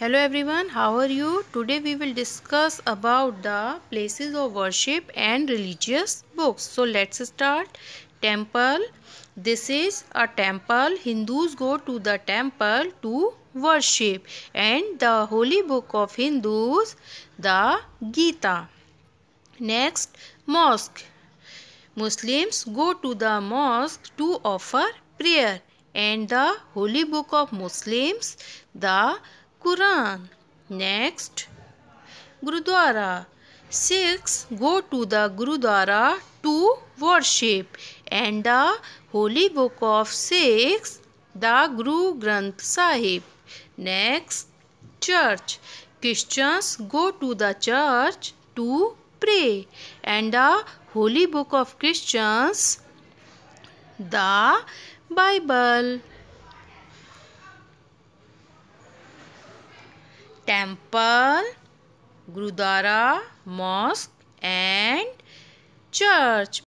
hello everyone how are you today we will discuss about the places of worship and religious books so let's start temple this is a temple hindus go to the temple to worship and the holy book of hindus the gita next mosque muslims go to the mosque to offer prayer and the holy book of muslims the Quran. Next, Gurudwara. 6. Go to the Gurudwara to worship. And the holy book of 6, the Guru Granth Sahib. Next, church. Christians go to the church to pray. And the holy book of Christians, the Bible. temple, Gurudwara, mosque and church.